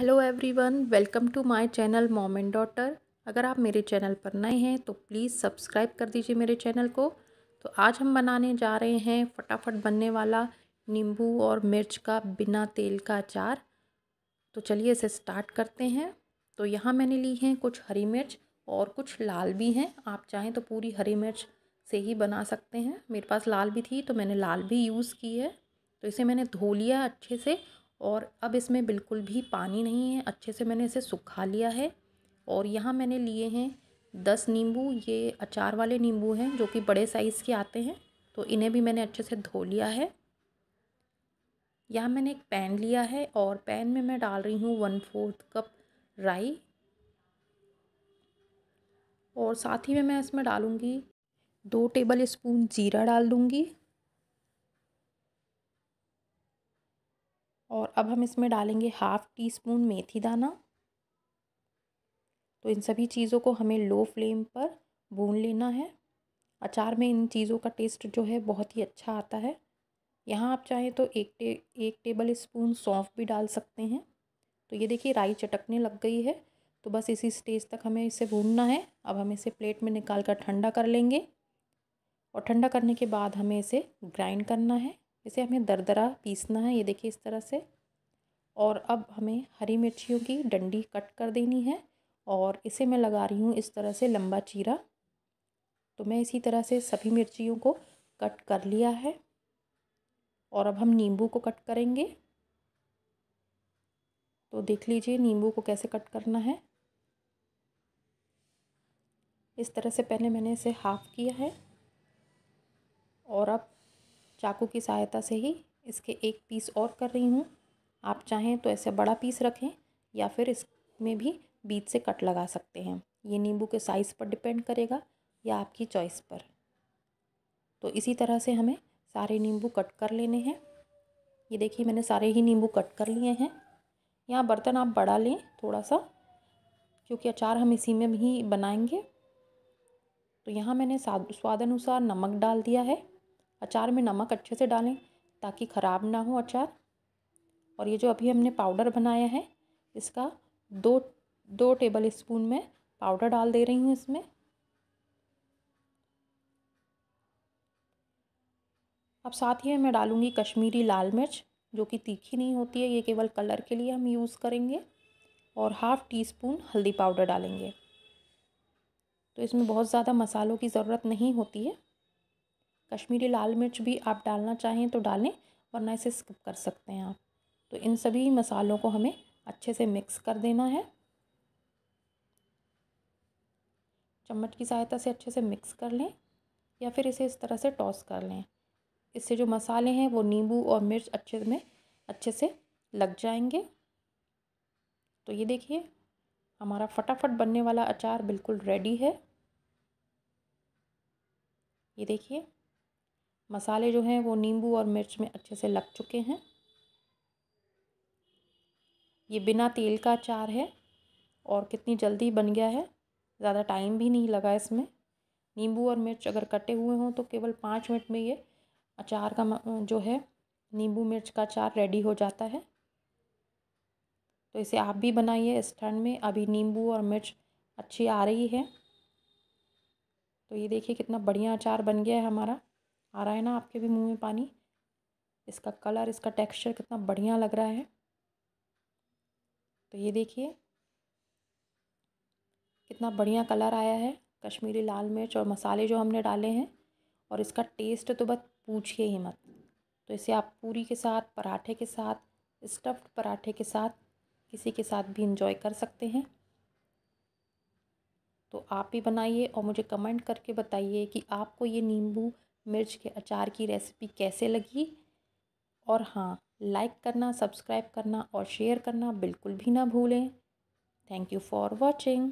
hello everyone welcome to my channel mom and daughter अगर आप मेरे चैनल पर नए हैं तो प्लीज़ सब्सक्राइब कर दीजिए मेरे चैनल को तो आज हम बनाने जा रहे हैं फटाफट बनने वाला नींबू और मिर्च का बिना तेल का अचार तो चलिए इसे स्टार्ट करते हैं तो यहाँ मैंने ली हैं कुछ हरी मिर्च और कुछ लाल भी हैं आप चाहें तो पूरी हरी मिर्च से ही बना सकते हैं मेरे पास लाल भी थी तो मैंने लाल भी यूज़ की है तो इसे मैंने धो लिया अच्छे से और अब इसमें बिल्कुल भी पानी नहीं है अच्छे से मैंने इसे सुखा लिया है और यहाँ मैंने लिए हैं दस नींबू ये अचार वाले नींबू हैं जो कि बड़े साइज़ के आते हैं तो इन्हें भी मैंने अच्छे से धो लिया है यहाँ मैंने एक पैन लिया है और पैन में मैं डाल रही हूँ वन फोर्थ कप राई और साथ ही में मैं इसमें डालूँगी दो टेबल स्पून जीरा डाल दूँगी और अब हम इसमें डालेंगे हाफ़ टी स्पून मेथी दाना तो इन सभी चीज़ों को हमें लो फ्लेम पर भून लेना है अचार में इन चीज़ों का टेस्ट जो है बहुत ही अच्छा आता है यहाँ आप चाहें तो एक टे एक टेबल स्पून सौंफ भी डाल सकते हैं तो ये देखिए राई चटकने लग गई है तो बस इसी स्टेज तक हमें इसे भूनना है अब हम इसे प्लेट में निकाल कर ठंडा कर लेंगे और ठंडा करने के बाद हमें इसे ग्राइंड करना है इसे हमें दरदरा पीसना है ये देखिए इस तरह से और अब हमें हरी मिर्चियों की डंडी कट कर देनी है और इसे मैं लगा रही हूँ इस तरह से लंबा चीरा तो मैं इसी तरह से सभी मिर्चियों को कट कर लिया है और अब हम नींबू को कट करेंगे तो देख लीजिए नींबू को कैसे कट करना है इस तरह से पहले मैंने इसे हाफ़ किया है और अब चाकू की सहायता से ही इसके एक पीस और कर रही हूँ आप चाहें तो ऐसे बड़ा पीस रखें या फिर इसमें भी बीच से कट लगा सकते हैं ये नींबू के साइज़ पर डिपेंड करेगा या आपकी चॉइस पर तो इसी तरह से हमें सारे नींबू कट कर लेने हैं ये देखिए मैंने सारे ही नींबू कट कर लिए हैं यहाँ बर्तन आप बड़ा लें थोड़ा सा क्योंकि अचार हम इसी में ही बनाएंगे तो यहाँ मैंने स्वाद अनुसार नमक डाल दिया है अचार में नमक अच्छे से डालें ताकि ख़राब ना हो अचार और ये जो अभी हमने पाउडर बनाया है इसका दो दो टेबल स्पून में पाउडर डाल दे रही हूँ इसमें अब साथ ही मैं डालूँगी कश्मीरी लाल मिर्च जो कि तीखी नहीं होती है ये केवल कलर के लिए हम यूज़ करेंगे और हाफ़ टी स्पून हल्दी पाउडर डालेंगे तो इसमें बहुत ज़्यादा मसालों की ज़रूरत नहीं होती है कश्मीरी लाल मिर्च भी आप डालना चाहें तो डालें वरना इसे स्किप कर सकते हैं आप तो इन सभी मसालों को हमें अच्छे से मिक्स कर देना है चम्मच की सहायता से अच्छे से मिक्स कर लें या फिर इसे इस तरह से टॉस कर लें इससे जो मसाले हैं वो नींबू और मिर्च अच्छे में अच्छे से लग जाएंगे तो ये देखिए हमारा फटाफट बनने वाला अचार बिल्कुल रेडी है ये देखिए मसाले जो हैं वो नींबू और मिर्च में अच्छे से लग चुके हैं ये बिना तेल का अचार है और कितनी जल्दी बन गया है ज़्यादा टाइम भी नहीं लगा इसमें नींबू और मिर्च अगर कटे हुए हों तो केवल पाँच मिनट में ये अचार का जो है नींबू मिर्च का अचार रेडी हो जाता है तो इसे आप भी बनाइए इस ठंड में अभी नींबू और मिर्च अच्छी आ रही है तो ये देखिए कितना बढ़िया अचार बन गया है हमारा आ रहा है ना आपके भी मुंह में पानी इसका कलर इसका टेक्सचर कितना बढ़िया लग रहा है तो ये देखिए कितना बढ़िया कलर आया है कश्मीरी लाल मिर्च और मसाले जो हमने डाले हैं और इसका टेस्ट तो बस पूछिए ही मत तो इसे आप पूरी के साथ पराठे के साथ स्टफ्ड पराठे के साथ किसी के साथ भी इंजॉय कर सकते हैं तो आप ही बनाइए और मुझे कमेंट करके बताइए कि आपको ये नींबू मिर्च के अचार की रेसिपी कैसे लगी और हाँ लाइक करना सब्सक्राइब करना और शेयर करना बिल्कुल भी ना भूलें थैंक यू फॉर वॉचिंग